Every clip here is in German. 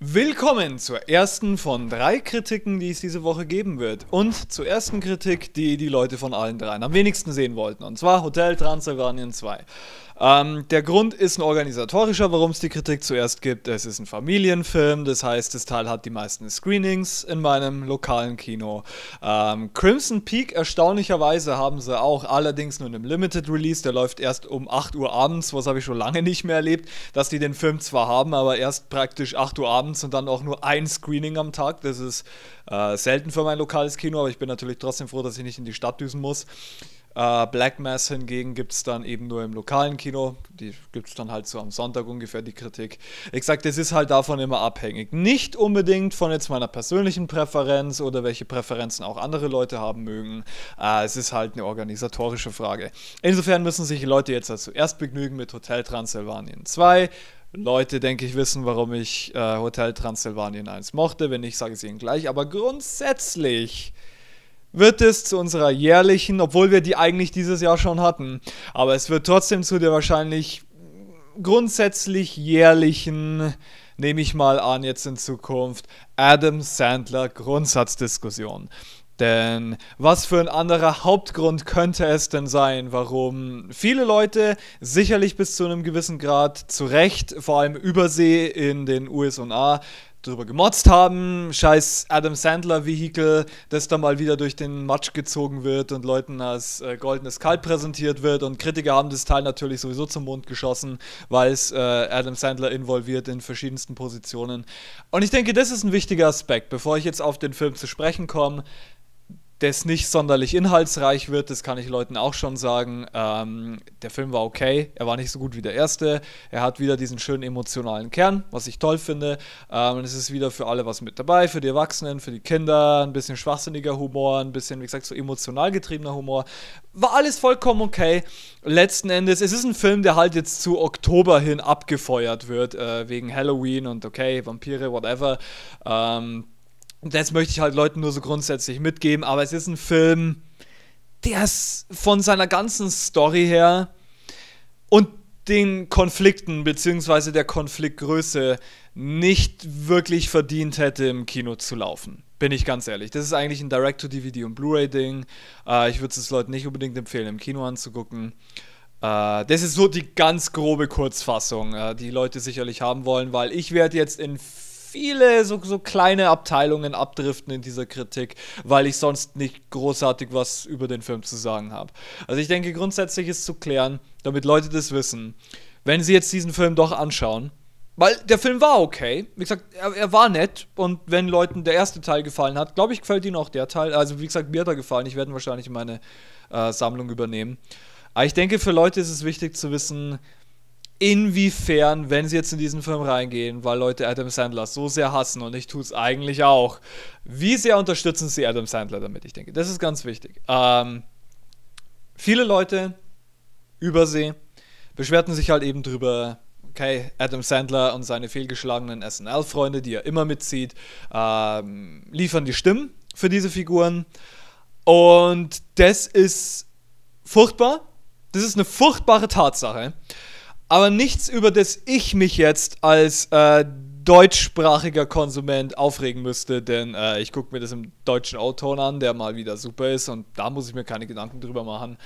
Willkommen zur ersten von drei Kritiken, die es diese Woche geben wird. Und zur ersten Kritik, die die Leute von allen dreien am wenigsten sehen wollten. Und zwar Hotel Transylvanien 2. Ähm, der Grund ist ein organisatorischer, warum es die Kritik zuerst gibt. Es ist ein Familienfilm, das heißt, das Teil hat die meisten Screenings in meinem lokalen Kino. Ähm, Crimson Peak, erstaunlicherweise, haben sie auch, allerdings nur in einem Limited Release. Der läuft erst um 8 Uhr abends, was habe ich schon lange nicht mehr erlebt, dass die den Film zwar haben, aber erst praktisch 8 Uhr abends abends und dann auch nur ein Screening am Tag. Das ist äh, selten für mein lokales Kino, aber ich bin natürlich trotzdem froh, dass ich nicht in die Stadt düsen muss. Äh, Black Mass hingegen gibt es dann eben nur im lokalen Kino. Die gibt es dann halt so am Sonntag ungefähr die Kritik. Ich sag, das ist halt davon immer abhängig. Nicht unbedingt von jetzt meiner persönlichen Präferenz oder welche Präferenzen auch andere Leute haben mögen. Äh, es ist halt eine organisatorische Frage. Insofern müssen sich die Leute jetzt also erst begnügen mit Hotel Transylvanien 2. Leute, denke ich, wissen, warum ich äh, Hotel Transylvanien 1 mochte, wenn nicht, sage ich es ihnen gleich. Aber grundsätzlich wird es zu unserer jährlichen, obwohl wir die eigentlich dieses Jahr schon hatten, aber es wird trotzdem zu der wahrscheinlich grundsätzlich jährlichen, nehme ich mal an, jetzt in Zukunft, Adam Sandler Grundsatzdiskussion. Denn was für ein anderer Hauptgrund könnte es denn sein, warum viele Leute sicherlich bis zu einem gewissen Grad zu Recht, vor allem Übersee in den USA, drüber gemotzt haben. Scheiß Adam Sandler-Vehikel, das da mal wieder durch den Matsch gezogen wird und Leuten als äh, goldenes Kalb präsentiert wird. Und Kritiker haben das Teil natürlich sowieso zum Mond geschossen, weil es äh, Adam Sandler involviert in verschiedensten Positionen. Und ich denke, das ist ein wichtiger Aspekt, bevor ich jetzt auf den Film zu sprechen komme das nicht sonderlich inhaltsreich wird, das kann ich Leuten auch schon sagen. Ähm, der Film war okay, er war nicht so gut wie der erste. Er hat wieder diesen schönen emotionalen Kern, was ich toll finde. Ähm, es ist wieder für alle was mit dabei, für die Erwachsenen, für die Kinder, ein bisschen schwachsinniger Humor, ein bisschen, wie gesagt, so emotional getriebener Humor. War alles vollkommen okay. Letzten Endes, es ist ein Film, der halt jetzt zu Oktober hin abgefeuert wird, äh, wegen Halloween und okay, Vampire, whatever. Ähm, und das möchte ich halt Leuten nur so grundsätzlich mitgeben, aber es ist ein Film, der ist von seiner ganzen Story her und den Konflikten bzw. der Konfliktgröße nicht wirklich verdient hätte, im Kino zu laufen. Bin ich ganz ehrlich. Das ist eigentlich ein Direct-to-DVD und Blu-ray-Ding. Äh, ich würde es Leuten nicht unbedingt empfehlen, im Kino anzugucken. Äh, das ist so die ganz grobe Kurzfassung, äh, die Leute sicherlich haben wollen, weil ich werde jetzt in viele so, so kleine Abteilungen abdriften in dieser Kritik, weil ich sonst nicht großartig was über den Film zu sagen habe. Also ich denke, grundsätzlich ist zu klären, damit Leute das wissen, wenn sie jetzt diesen Film doch anschauen, weil der Film war okay. Wie gesagt, er, er, war nett. Und wenn Leuten der erste Teil gefallen hat, glaube ich, gefällt ihnen auch der Teil. Also, wie gesagt, mir hat er gefallen. Ich werde wahrscheinlich meine äh, Sammlung übernehmen. Aber ich denke, für Leute ist es wichtig zu wissen, inwiefern, wenn sie jetzt in diesen Film reingehen, weil Leute Adam Sandler so sehr hassen und ich tue es eigentlich auch, wie sehr unterstützen sie Adam Sandler damit? Ich denke, das ist ganz wichtig. Ähm, viele Leute über sie beschwerten sich halt eben drüber, okay, Adam Sandler und seine fehlgeschlagenen SNL-Freunde, die er immer mitzieht, ähm, liefern die Stimmen für diese Figuren. Und das ist furchtbar. Das ist eine furchtbare Tatsache aber nichts, über das ich mich jetzt als äh, deutschsprachiger Konsument aufregen müsste, denn äh, ich gucke mir das im deutschen O-Ton an, der mal wieder super ist und da muss ich mir keine Gedanken drüber machen,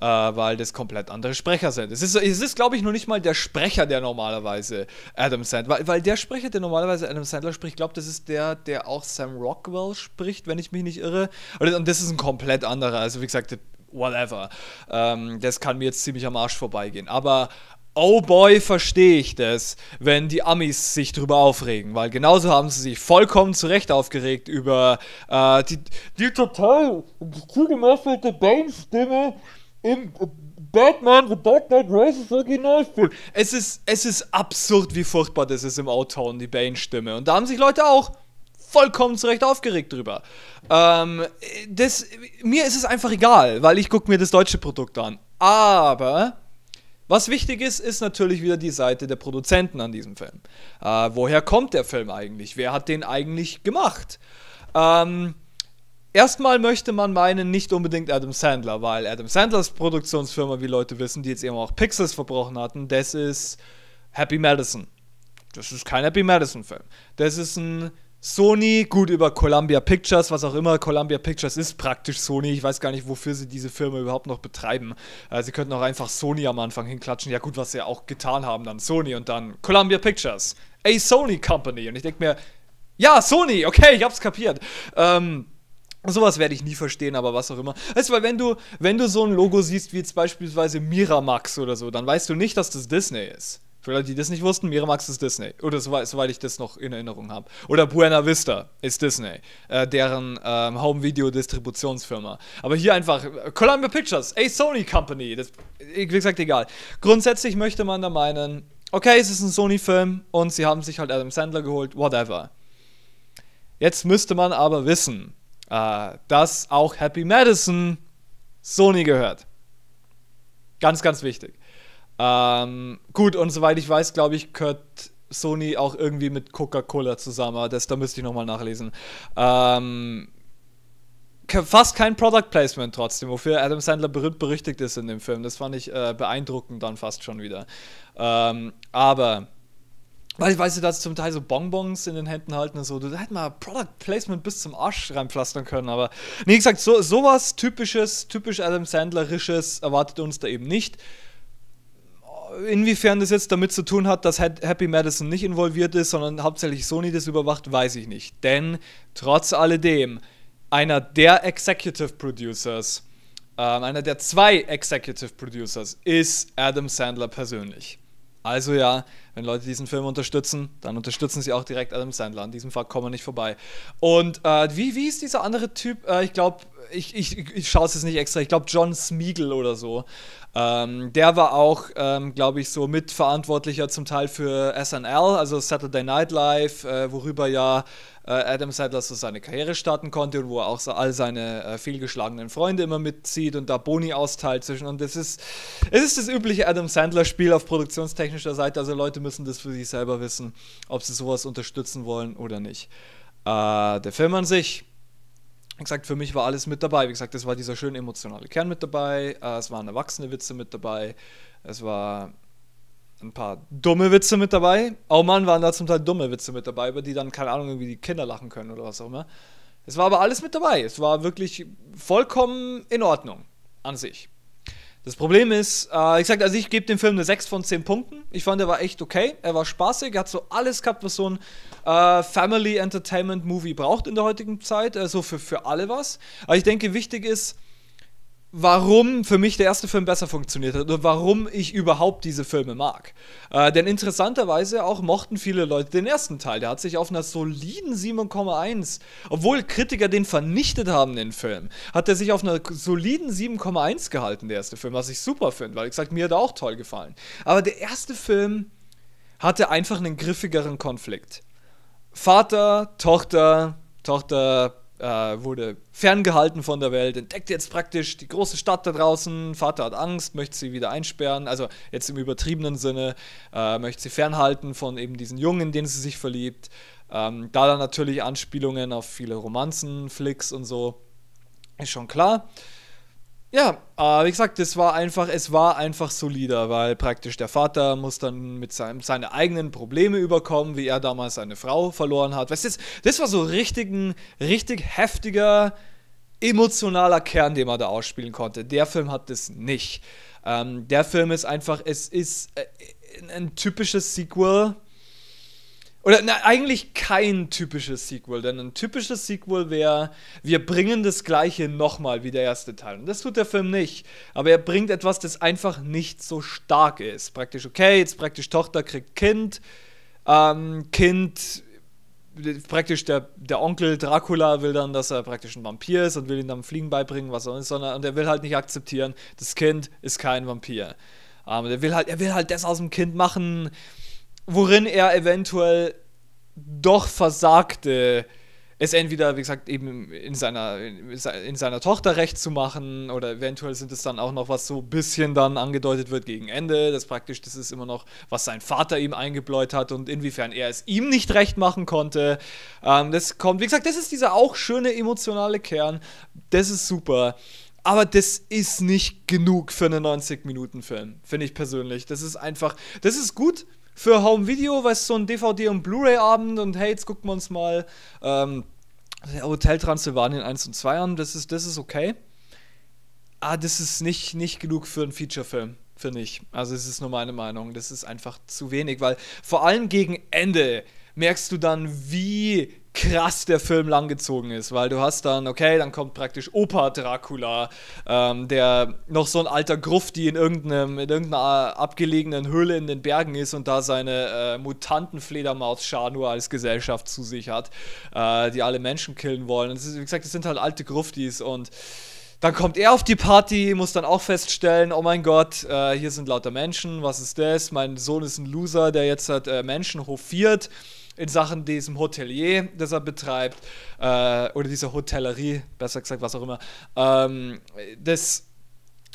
äh, weil das komplett andere Sprecher sind. Es ist, es ist glaube ich, noch nicht mal der Sprecher, der normalerweise Adam Sandler, weil, weil der Sprecher, der normalerweise Adam Sandler spricht, glaube das ist der, der auch Sam Rockwell spricht, wenn ich mich nicht irre. Und das ist ein komplett anderer. Also wie gesagt, whatever. Ähm, das kann mir jetzt ziemlich am Arsch vorbeigehen. Aber oh boy, verstehe ich das, wenn die Amis sich drüber aufregen, weil genauso haben sie sich vollkommen zu Recht aufgeregt über äh, die, die total zugemuffelte Bane-Stimme im Batman The Dark Knight Rises Originalfilm. Es ist, es ist absurd, wie furchtbar das ist im Outtown, die Bane-Stimme. Und da haben sich Leute auch vollkommen zu Recht aufgeregt drüber. Ähm, das, mir ist es einfach egal, weil ich gucke mir das deutsche Produkt an. Aber was wichtig ist, ist natürlich wieder die Seite der Produzenten an diesem Film. Äh, woher kommt der Film eigentlich? Wer hat den eigentlich gemacht? Ähm, erstmal möchte man meinen, nicht unbedingt Adam Sandler, weil Adam Sandlers Produktionsfirma, wie Leute wissen, die jetzt eben auch Pixels verbrochen hatten, das ist Happy Madison. Das ist kein Happy Madison-Film. Das ist ein Sony, gut über Columbia Pictures, was auch immer. Columbia Pictures ist praktisch Sony. Ich weiß gar nicht, wofür sie diese Firma überhaupt noch betreiben. Äh, sie könnten auch einfach Sony am Anfang hinklatschen. Ja, gut, was sie auch getan haben, dann Sony und dann Columbia Pictures. A Sony Company. Und ich denke mir, ja, Sony, okay, ich hab's kapiert. Ähm. Sowas werde ich nie verstehen, aber was auch immer. Weißt du, weil wenn du, wenn du so ein Logo siehst, wie jetzt beispielsweise Miramax oder so, dann weißt du nicht, dass das Disney ist. Für Leute, die das nicht wussten, Miramax ist Disney. Oder soweit ich das noch in Erinnerung habe. Oder Buena Vista ist Disney, äh, deren ähm, Home-Video-Distributionsfirma. Aber hier einfach äh, Columbia Pictures, a Sony Company. Das, äh, wie gesagt, egal. Grundsätzlich möchte man da meinen, okay, es ist ein Sony-Film und sie haben sich halt Adam Sandler geholt, whatever. Jetzt müsste man aber wissen, äh, dass auch Happy Madison Sony gehört. Ganz, ganz wichtig. Ähm, gut, und soweit ich weiß, glaube ich, gehört Sony auch irgendwie mit Coca-Cola zusammen. Das, da müsste ich nochmal nachlesen. Ähm, fast kein Product Placement trotzdem, wofür Adam Sandler berühmt berüchtigt ist in dem Film. Das fand ich äh, beeindruckend dann fast schon wieder. Ähm, aber weil, ich weiß, dass zum Teil so Bonbons in den Händen halten und so, du hättest mal Product Placement bis zum Arsch reinpflastern können, aber wie gesagt, so, sowas typisches, typisch Adam Sandlerisches erwartet uns da eben nicht. Inwiefern das jetzt damit zu tun hat, dass Happy Madison nicht involviert ist, sondern hauptsächlich Sony das überwacht, weiß ich nicht. Denn trotz alledem, einer der Executive Producers, äh, einer der zwei Executive Producers ist Adam Sandler persönlich. Also ja, wenn Leute diesen Film unterstützen, dann unterstützen sie auch direkt Adam Sandler. An diesem Fall kommen wir nicht vorbei. Und äh, wie, wie ist dieser andere Typ? Äh, ich glaube, ich, ich, ich schaue es jetzt nicht extra, ich glaube John Smeagle oder so. Ähm, der war auch, ähm, glaube ich, so mitverantwortlicher zum Teil für SNL, also Saturday Night Live, äh, worüber ja äh, Adam Sandler so seine Karriere starten konnte und wo er auch so all seine äh, fehlgeschlagenen Freunde immer mitzieht und da Boni austeilt zwischen. Und es ist, es ist das übliche Adam Sandler-Spiel auf produktionstechnischer Seite, also Leute müssen das für sich selber wissen, ob sie sowas unterstützen wollen oder nicht. Äh, der Film an sich wie gesagt, für mich war alles mit dabei. Wie gesagt, es war dieser schöne emotionale Kern mit dabei, äh, es waren erwachsene Witze mit dabei, es war ein paar dumme Witze mit dabei. Oh Mann, waren da zum Teil dumme Witze mit dabei, über die dann, keine Ahnung, irgendwie die Kinder lachen können oder was auch immer. Es war aber alles mit dabei. Es war wirklich vollkommen in Ordnung an sich. Das Problem ist, äh, ich sag, also ich gebe dem Film eine 6 von 10 Punkten. Ich fand, er war echt okay. Er war spaßig, er hat so alles gehabt, was so ein äh, Family Entertainment Movie braucht in der heutigen Zeit. Also für, für alle was. Aber ich denke, wichtig ist, warum für mich der erste Film besser funktioniert hat oder warum ich überhaupt diese Filme mag. Äh, denn interessanterweise auch mochten viele Leute den ersten Teil. Der hat sich auf einer soliden 7,1, obwohl Kritiker den vernichtet haben, den Film, hat er sich auf einer soliden 7,1 gehalten, der erste Film, was ich super finde, weil ich gesagt, mir hat er auch toll gefallen. Aber der erste Film hatte einfach einen griffigeren Konflikt. Vater, Tochter, Tochter, äh, wurde ferngehalten von der Welt, entdeckt jetzt praktisch die große Stadt da draußen, Vater hat Angst, möchte sie wieder einsperren, also jetzt im übertriebenen Sinne, äh, möchte sie fernhalten von eben diesen Jungen, in den sie sich verliebt. Ähm, da dann natürlich Anspielungen auf viele Romanzen, Flicks und so, ist schon klar. Ja, äh, wie gesagt, das war einfach, es war einfach solider, weil praktisch der Vater muss dann mit seinem, seinen eigenen Probleme überkommen, wie er damals seine Frau verloren hat. Weißt du, das, das war so richtig ein richtig heftiger, emotionaler Kern, den man da ausspielen konnte. Der Film hat das nicht. Ähm, der Film ist einfach, es ist äh, ein typisches Sequel oder na, eigentlich kein typisches Sequel, denn ein typisches Sequel wäre, wir bringen das Gleiche nochmal wie der erste Teil. Und das tut der Film nicht. Aber er bringt etwas, das einfach nicht so stark ist. Praktisch, okay, jetzt praktisch Tochter kriegt Kind. Ähm, kind, praktisch der, der Onkel Dracula will dann, dass er praktisch ein Vampir ist und will ihm dann Fliegen beibringen, was auch immer. und er will halt nicht akzeptieren, das Kind ist kein Vampir. Ähm, er will halt, er will halt das aus dem Kind machen worin er eventuell doch versagte, es entweder, wie gesagt, eben in seiner, in seiner Tochter recht zu machen oder eventuell sind es dann auch noch, was so ein bisschen dann angedeutet wird gegen Ende, das praktisch, das ist immer noch, was sein Vater ihm eingebläut hat und inwiefern er es ihm nicht recht machen konnte. Ähm, das kommt, wie gesagt, das ist dieser auch schöne emotionale Kern, das ist super. Aber das ist nicht genug für einen 90-Minuten-Film, finde ich persönlich. Das ist einfach, das ist gut, für Home Video, weißt du, so ein DVD- und Blu-ray-Abend und hey, jetzt gucken wir uns mal ähm, Hotel Transylvanien 1 und 2 an. Das ist, das ist okay. Ah, das ist nicht, nicht genug für einen Feature-Film finde ich. Also es ist nur meine Meinung. Das ist einfach zu wenig, weil vor allem gegen Ende merkst du dann, wie krass der Film langgezogen ist, weil du hast dann, okay, dann kommt praktisch Opa Dracula, ähm, der noch so ein alter Grufti in, irgendeinem, in irgendeiner abgelegenen Höhle in den Bergen ist und da seine äh, Mutanten-Fledermaus-Schar nur als Gesellschaft zu sich hat, äh, die alle Menschen killen wollen. Und ist, wie gesagt, das sind halt alte Gruftis und dann kommt er auf die Party, muss dann auch feststellen, oh mein Gott, äh, hier sind lauter Menschen, was ist das? Mein Sohn ist ein Loser, der jetzt hat äh, Menschen hofiert in Sachen diesem Hotelier, das er betreibt, äh, oder dieser Hotellerie, besser gesagt, was auch immer. Ähm, das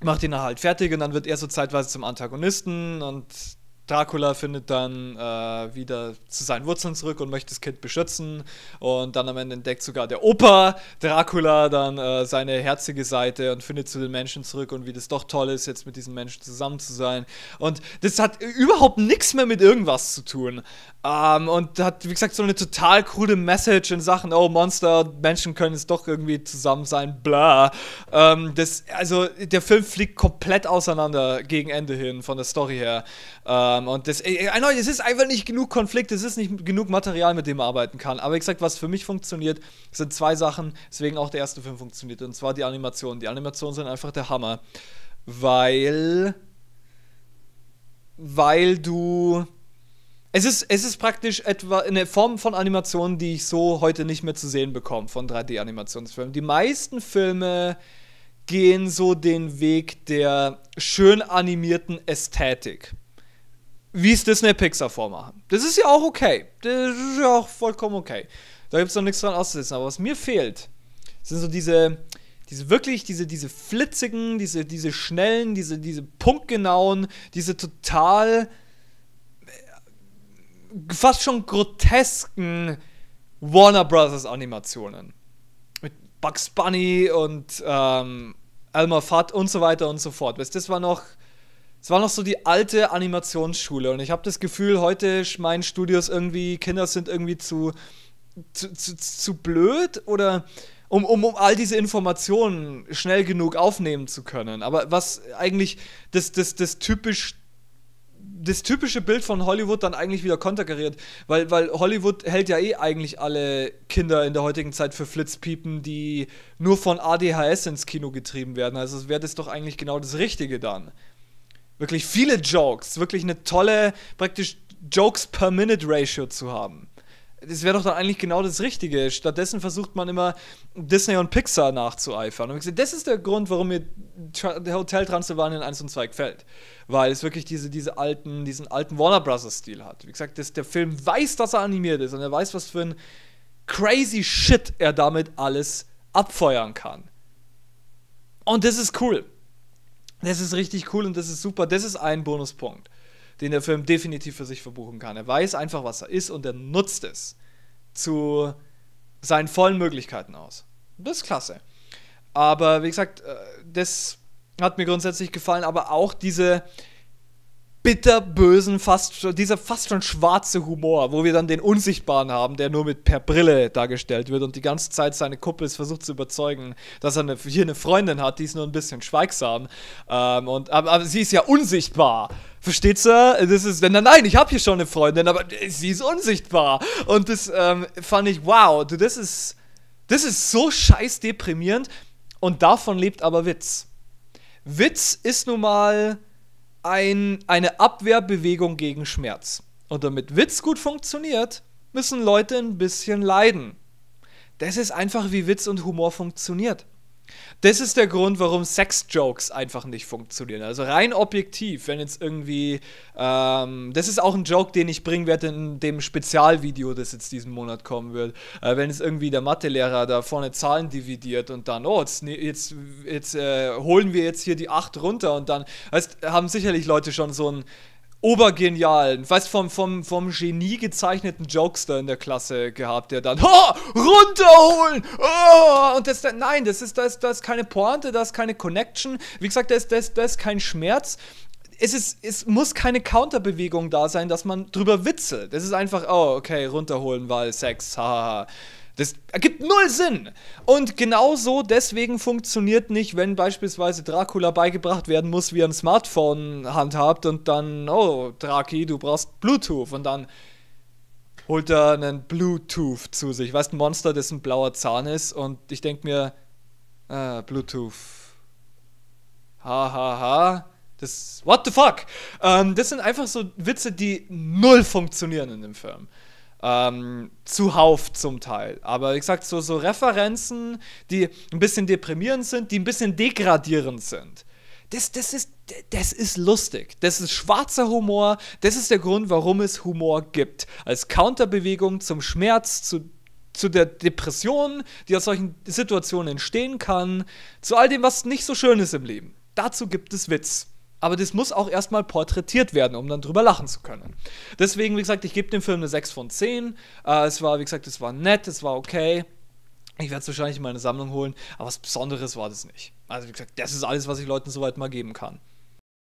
macht ihn halt fertig und dann wird er so zeitweise zum Antagonisten und Dracula findet dann äh, wieder zu seinen Wurzeln zurück und möchte das Kind beschützen. Und dann am Ende entdeckt sogar der Opa Dracula dann äh, seine herzige Seite und findet zu den Menschen zurück und wie das doch toll ist, jetzt mit diesen Menschen zusammen zu sein. Und das hat überhaupt nichts mehr mit irgendwas zu tun. Ähm, und hat, wie gesagt, so eine total krude Message in Sachen, oh, Monster Menschen können es doch irgendwie zusammen sein, bla. Ähm, das, also der Film fliegt komplett auseinander gegen Ende hin von der Story her. Ähm, ähm, und das, erneut, äh, äh, es ist einfach nicht genug Konflikt, es ist nicht genug Material, mit dem man arbeiten kann. Aber wie gesagt, was für mich funktioniert, sind zwei Sachen, deswegen auch der erste Film funktioniert. Und zwar die Animationen. Die Animationen sind einfach der Hammer. Weil. Weil du. Es ist, es ist praktisch etwa eine Form von Animationen, die ich so heute nicht mehr zu sehen bekomme, von 3D-Animationsfilmen. Die meisten Filme gehen so den Weg der schön animierten Ästhetik wie es Disney Pixar vormachen. Das ist ja auch okay. Das ist ja auch vollkommen okay. Da gibt es noch nichts dran auszusetzen. Aber was mir fehlt, sind so diese, diese wirklich, diese, diese flitzigen, diese, diese schnellen, diese, diese punktgenauen, diese total äh, fast schon grotesken Warner Brothers Animationen. Mit Bugs Bunny und ähm, Elmer Fudd und so weiter und so fort. Weißt, das war noch es war noch so die alte Animationsschule und ich habe das Gefühl, heute meinen Studios irgendwie, Kinder sind irgendwie zu, zu, zu, zu blöd oder um, um, um all diese Informationen schnell genug aufnehmen zu können. Aber was eigentlich das, das, das typisch das typische Bild von Hollywood dann eigentlich wieder konterkariert, weil, weil Hollywood hält ja eh eigentlich alle Kinder in der heutigen Zeit für Flitzpiepen, die nur von ADHS ins Kino getrieben werden. Also wäre das doch eigentlich genau das Richtige dann wirklich viele Jokes, wirklich eine tolle, praktisch Jokes per Minute Ratio zu haben. Das wäre doch dann eigentlich genau das Richtige. Stattdessen versucht man immer Disney und Pixar nachzueifern. Und das ist der Grund, warum mir Hotel Transylvanien 1 und 2 gefällt. Weil es wirklich diese, diese alten, diesen alten Warner Brothers Stil hat. Wie gesagt, das, der Film weiß, dass er animiert ist und er weiß, was für ein crazy Shit er damit alles abfeuern kann. Und das ist cool. Das ist richtig cool und das ist super. Das ist ein Bonuspunkt, den der Film definitiv für sich verbuchen kann. Er weiß einfach, was er ist und er nutzt es zu seinen vollen Möglichkeiten aus. Das ist klasse. Aber wie gesagt, äh, das hat mir grundsätzlich gefallen, aber auch diese, bitterbösen, fast schon, dieser fast schon schwarze Humor, wo wir dann den Unsichtbaren haben, der nur mit per Brille dargestellt wird und die ganze Zeit seine Kuppels versucht zu überzeugen, dass er eine, hier eine Freundin hat, die ist nur ein bisschen schweigsam. Ähm, und, aber, aber, sie ist ja unsichtbar. Versteht ihr? Das ist, wenn dann, nein, ich habe hier schon eine Freundin, aber sie ist unsichtbar. Und das ähm, fand ich, wow, das ist, das ist so scheiß deprimierend und davon lebt aber Witz. Witz ist nun mal ein, eine Abwehrbewegung gegen Schmerz. Und damit Witz gut funktioniert, müssen Leute ein bisschen leiden. Das ist einfach, wie Witz und Humor funktioniert. Das ist der Grund, warum Sex-Jokes einfach nicht funktionieren. Also rein objektiv, wenn jetzt irgendwie. Ähm, das ist auch ein Joke, den ich bringen werde in dem Spezialvideo, das jetzt diesen Monat kommen wird. Äh, wenn jetzt irgendwie der Mathelehrer da vorne Zahlen dividiert und dann, oh, jetzt, ne, jetzt, jetzt äh, holen wir jetzt hier die 8 runter und dann. Heißt, haben sicherlich Leute schon so ein obergenialen, weißt vom vom vom Genie gezeichneten Jokester in der Klasse gehabt, der dann oh, runterholen oh, und das nein, das ist das das ist keine Pointe, das ist keine Connection, wie gesagt, das das das ist kein Schmerz. Es, ist, es muss keine Counterbewegung da sein, dass man drüber witzelt. Es ist einfach, oh, okay, runterholen, weil Sex, haha. Das ergibt null Sinn. Und genauso deswegen funktioniert nicht, wenn beispielsweise Dracula beigebracht werden muss, wie er ein Smartphone handhabt und dann, oh, Draki, du brauchst Bluetooth und dann holt er einen Bluetooth zu sich. Weißt, ein Monster, das ein blauer Zahn ist und ich denke mir, äh, Bluetooth. Ha, ha, ha. Das, what the fuck? Ähm, das sind einfach so Witze, die null funktionieren in dem Film. Ähm, zuhauf zum Teil. Aber wie gesagt, so, so Referenzen, die ein bisschen deprimierend sind, die ein bisschen degradierend sind. Das, das, ist, das ist lustig. Das ist schwarzer Humor. Das ist der Grund, warum es Humor gibt. Als Counterbewegung zum Schmerz, zu, zu der Depression, die aus solchen Situationen entstehen kann, zu all dem, was nicht so schön ist im Leben. Dazu gibt es Witz. Aber das muss auch erstmal porträtiert werden, um dann drüber lachen zu können. Deswegen, wie gesagt, ich gebe dem Film eine 6 von 10. Äh, es war, wie gesagt, es war nett, es war okay. Ich werde es wahrscheinlich in meine Sammlung holen, aber was Besonderes war das nicht. Also, wie gesagt, das ist alles, was ich Leuten soweit mal geben kann.